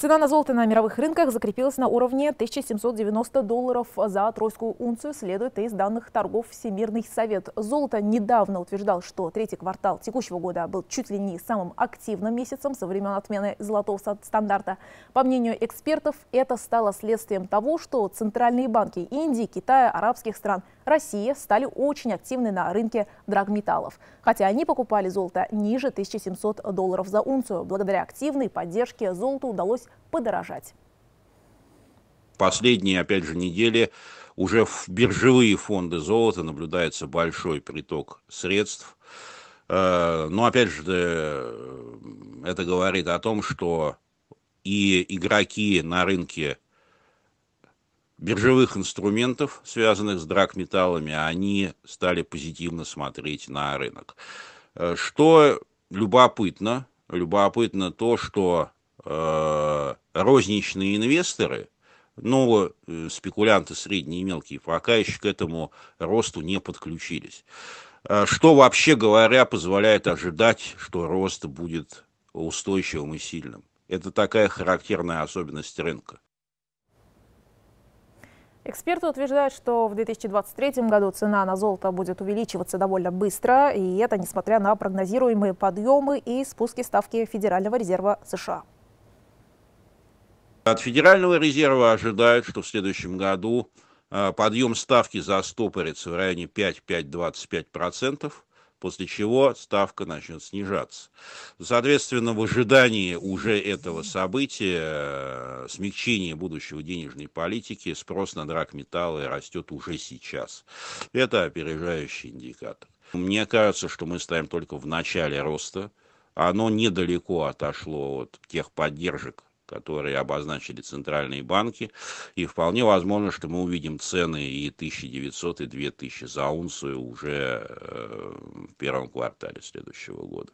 Цена на золото на мировых рынках закрепилась на уровне 1790 долларов за тройскую унцию, следует из данных торгов Всемирный совет. Золото недавно утверждал, что третий квартал текущего года был чуть ли не самым активным месяцем со времен отмены золотого стандарта. По мнению экспертов, это стало следствием того, что центральные банки Индии, Китая, арабских стран – Россия стали очень активны на рынке драгметаллов, хотя они покупали золото ниже 1700 долларов за унцию. Благодаря активной поддержке золоту удалось подорожать. Последние, опять же, недели уже в биржевые фонды золота наблюдается большой приток средств. Э, но, опять же, э, это говорит о том, что и игроки на рынке биржевых инструментов, связанных с драгметаллами, они стали позитивно смотреть на рынок. Э, что любопытно, любопытно то, что э, розничные инвесторы, но ну, э, спекулянты средние и мелкие пока еще к этому росту не подключились. Э, что вообще говоря позволяет ожидать, что рост будет устойчивым и сильным. Это такая характерная особенность рынка. Эксперты утверждают, что в 2023 году цена на золото будет увеличиваться довольно быстро, и это несмотря на прогнозируемые подъемы и спуски ставки Федерального резерва США. От Федерального резерва ожидают, что в следующем году а, подъем ставки застопорится в районе 5-5-25% после чего ставка начнет снижаться. Соответственно, в ожидании уже этого события, э, смягчения будущего денежной политики, спрос на драгметаллы растет уже сейчас. Это опережающий индикатор. Мне кажется, что мы стоим только в начале роста. Оно недалеко отошло от тех поддержек, которые обозначили центральные банки. И вполне возможно, что мы увидим цены и 1900, и 2000 за унцию уже э, в первом квартале следующего года.